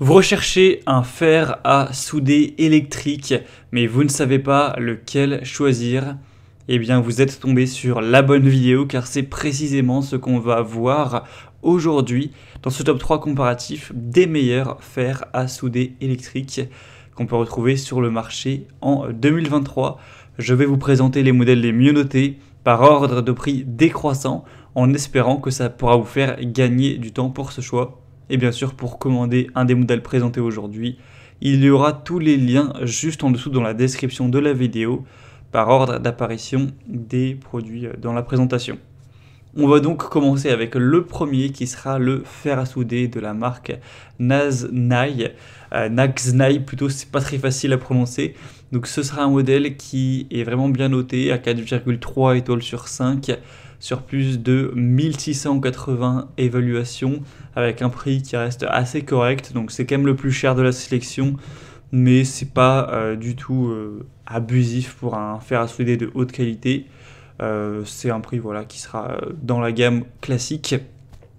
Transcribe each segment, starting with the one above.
Vous recherchez un fer à souder électrique, mais vous ne savez pas lequel choisir. Eh bien, vous êtes tombé sur la bonne vidéo car c'est précisément ce qu'on va voir aujourd'hui dans ce top 3 comparatif des meilleurs fers à souder électrique qu'on peut retrouver sur le marché en 2023. Je vais vous présenter les modèles les mieux notés par ordre de prix décroissant en espérant que ça pourra vous faire gagner du temps pour ce choix. Et bien sûr, pour commander un des modèles présentés aujourd'hui, il y aura tous les liens juste en dessous dans la description de la vidéo par ordre d'apparition des produits euh, dans la présentation. On va donc commencer avec le premier qui sera le fer à souder de la marque Naznai. Euh, plutôt, c'est pas très facile à prononcer. Donc ce sera un modèle qui est vraiment bien noté à 4,3 étoiles sur 5 sur plus de 1680 évaluations avec un prix qui reste assez correct. Donc c'est quand même le plus cher de la sélection, mais c'est pas euh, du tout euh, abusif pour un fer à souder de haute qualité. Euh, c'est un prix voilà, qui sera dans la gamme classique.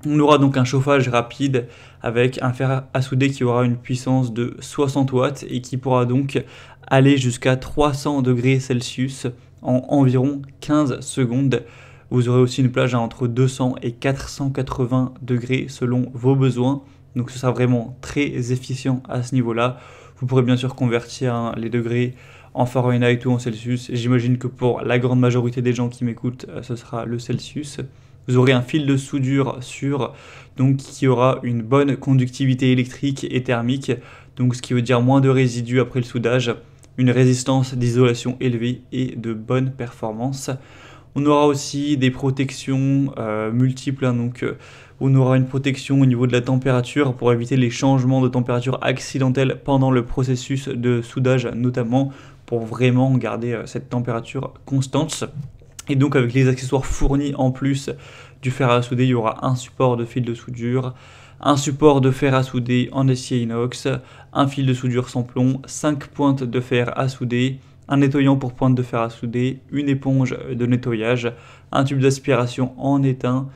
On aura donc un chauffage rapide avec un fer à souder qui aura une puissance de 60 watts et qui pourra donc aller jusqu'à 300 degrés Celsius en environ 15 secondes. Vous aurez aussi une plage à entre 200 et 480 degrés selon vos besoins. Donc ce sera vraiment très efficient à ce niveau-là. Vous pourrez bien sûr convertir hein, les degrés en Fahrenheit ou en Celsius. J'imagine que pour la grande majorité des gens qui m'écoutent, euh, ce sera le Celsius. Vous aurez un fil de soudure sûr, donc qui aura une bonne conductivité électrique et thermique, donc ce qui veut dire moins de résidus après le soudage, une résistance d'isolation élevée et de bonne performance. On aura aussi des protections euh, multiples, hein, donc euh, on aura une protection au niveau de la température pour éviter les changements de température accidentels pendant le processus de soudage, notamment pour vraiment garder euh, cette température constante. Et donc avec les accessoires fournis en plus du fer à souder, il y aura un support de fil de soudure, un support de fer à souder en acier inox, un fil de soudure sans plomb, 5 pointes de fer à souder, un nettoyant pour pointe de fer à souder, une éponge de nettoyage, un tube d'aspiration en étain.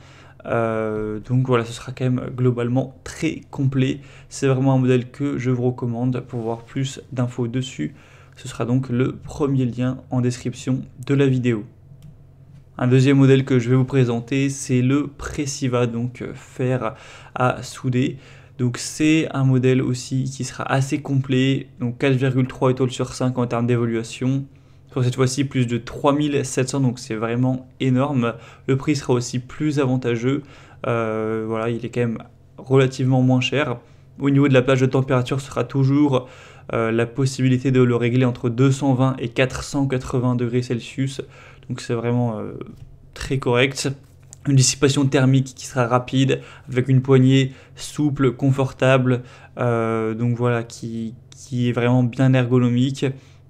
Euh, donc voilà, ce sera quand même globalement très complet. C'est vraiment un modèle que je vous recommande pour voir plus d'infos dessus. Ce sera donc le premier lien en description de la vidéo. Un deuxième modèle que je vais vous présenter, c'est le Pressiva, donc euh, fer à souder. Donc c'est un modèle aussi qui sera assez complet, donc 4,3 étoiles sur 5 en termes d'évaluation. Sur cette fois-ci, plus de 3700, donc c'est vraiment énorme. Le prix sera aussi plus avantageux. Euh, voilà, il est quand même relativement moins cher. Au niveau de la plage de température, sera toujours euh, la possibilité de le régler entre 220 et 480 degrés Celsius. Donc c'est vraiment euh, très correct une dissipation thermique qui sera rapide, avec une poignée souple, confortable, euh, donc voilà, qui, est vraiment bien ergonomique.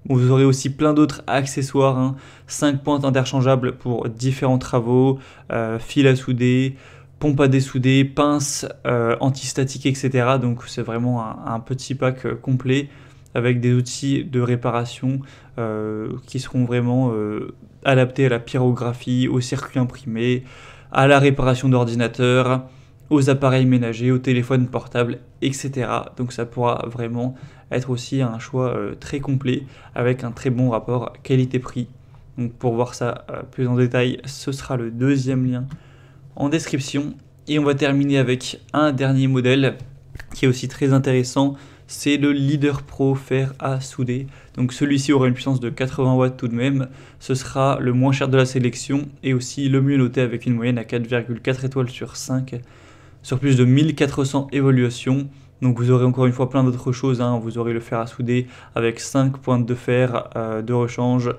Vous aurez aussi plein d'autres accessoires, 5 hein. pointes interchangeables pour différents travaux, euh, fil à souder, pompe à dessouder, pince euh, antistatique, etc. Donc c'est vraiment un, un, petit pack complet avec des outils de réparation qui seront vraiment adaptés à la pyrographie, au circuit imprimé, à la réparation d'ordinateurs, aux appareils ménagers, aux téléphones portables, etc. Donc ça pourra vraiment être aussi un choix euh, très complet avec un très bon rapport qualité-prix. Donc pour voir ça euh, plus en détail, ce sera le deuxième lien en description. Et on va terminer avec un dernier modèle qui est aussi très intéressant c'est le Leader Pro fer à souder. Donc celui-ci aura une puissance de 80 watts tout de même, ce sera le moins cher de la sélection et aussi le mieux noté avec une moyenne à 4,4 étoiles sur 5 sur plus de 1400 évaluations. Donc vous aurez encore une fois plein d'autres choses, hein. vous aurez le fer à souder avec 5 pointes de fer euh, de rechange,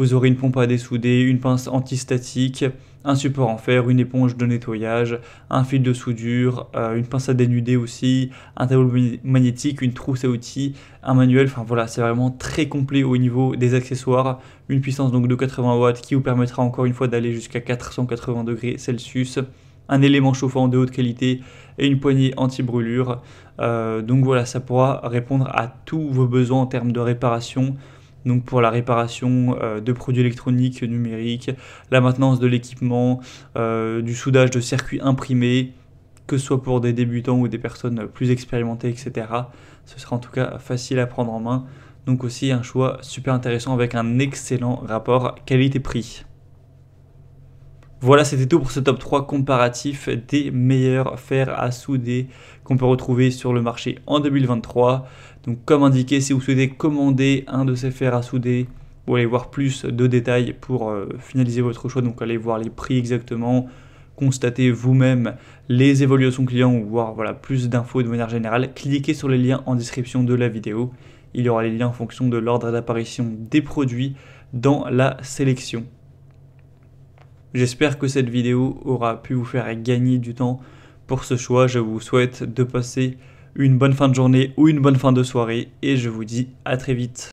vous aurez une pompe à dessouder, une pince antistatique, un support en fer, une éponge de nettoyage, un fil de soudure, euh, une pince à dénuder aussi, un tableau magnétique, une trousse à outils, un manuel. Enfin voilà, c'est vraiment très complet au niveau des accessoires. Une puissance donc de 80 watts qui vous permettra encore une fois d'aller jusqu'à 480 degrés Celsius un élément chauffant de haute qualité et une poignée anti-brûlure. Euh, donc voilà, ça pourra répondre à tous vos besoins en termes de réparation, donc pour la réparation euh, de produits électroniques numériques, la maintenance de l'équipement, euh, du soudage de circuits imprimés, que ce soit pour des débutants ou des personnes plus expérimentées, etc. Ce sera en tout cas facile à prendre en main. Donc aussi un choix super intéressant avec un excellent rapport qualité-prix. Voilà, c'était tout pour ce top 3 comparatif des meilleurs fers à souder qu'on peut retrouver sur le marché en 2023. Donc comme indiqué, si vous souhaitez commander un de ces fers à souder, ou aller voir plus de détails pour euh, finaliser votre choix. Donc aller voir les prix exactement, constater vous-même les évolutions clients ou voir voilà, plus d'infos de manière générale. Cliquez sur les liens en description de la vidéo. Il y aura les liens en fonction de l'ordre d'apparition des produits dans la sélection. J'espère que cette vidéo aura pu vous faire gagner du temps pour ce choix. Je vous souhaite de passer une bonne fin de journée ou une bonne fin de soirée et je vous dis à très vite.